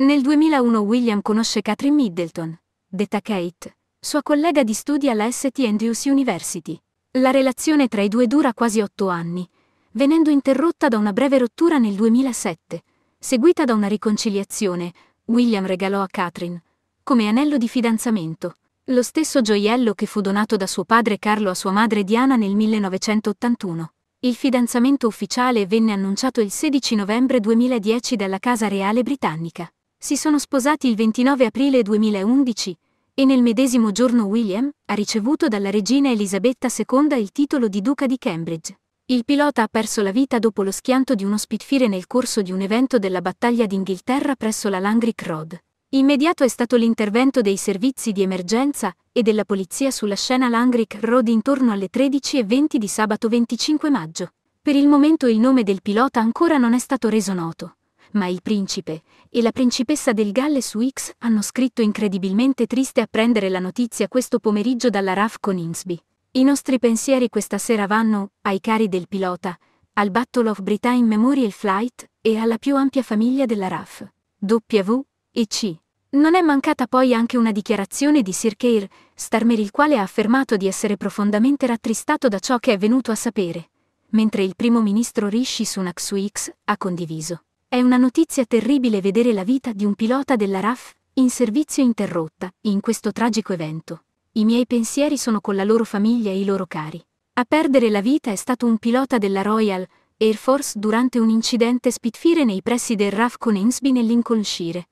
Nel 2001 William conosce Catherine Middleton, detta Kate, sua collega di studi alla St. Andrews University. La relazione tra i due dura quasi otto anni, venendo interrotta da una breve rottura nel 2007, seguita da una riconciliazione, William regalò a Catherine, come anello di fidanzamento, lo stesso gioiello che fu donato da suo padre Carlo a sua madre Diana nel 1981. Il fidanzamento ufficiale venne annunciato il 16 novembre 2010 dalla Casa Reale Britannica. Si sono sposati il 29 aprile 2011 e nel medesimo giorno William ha ricevuto dalla regina Elisabetta II il titolo di duca di Cambridge. Il pilota ha perso la vita dopo lo schianto di uno Spitfire nel corso di un evento della battaglia d'Inghilterra presso la Langrick Road. Immediato è stato l'intervento dei servizi di emergenza e della polizia sulla scena Langrick Road intorno alle 13.20 di sabato 25 maggio. Per il momento il nome del pilota ancora non è stato reso noto ma il principe e la principessa del Galle su X hanno scritto incredibilmente triste a prendere la notizia questo pomeriggio dalla RAF con Innsby. I nostri pensieri questa sera vanno ai cari del pilota, al Battle of Britain Memorial Flight e alla più ampia famiglia della RAF. W. E. C. Non è mancata poi anche una dichiarazione di Sir Keir, Starmer il quale ha affermato di essere profondamente rattristato da ciò che è venuto a sapere, mentre il primo ministro Rishi Sunak su X ha condiviso. È una notizia terribile vedere la vita di un pilota della RAF, in servizio interrotta, in questo tragico evento. I miei pensieri sono con la loro famiglia e i loro cari. A perdere la vita è stato un pilota della Royal Air Force durante un incidente Spitfire nei pressi del RAF con Ensby nel Lincolnshire.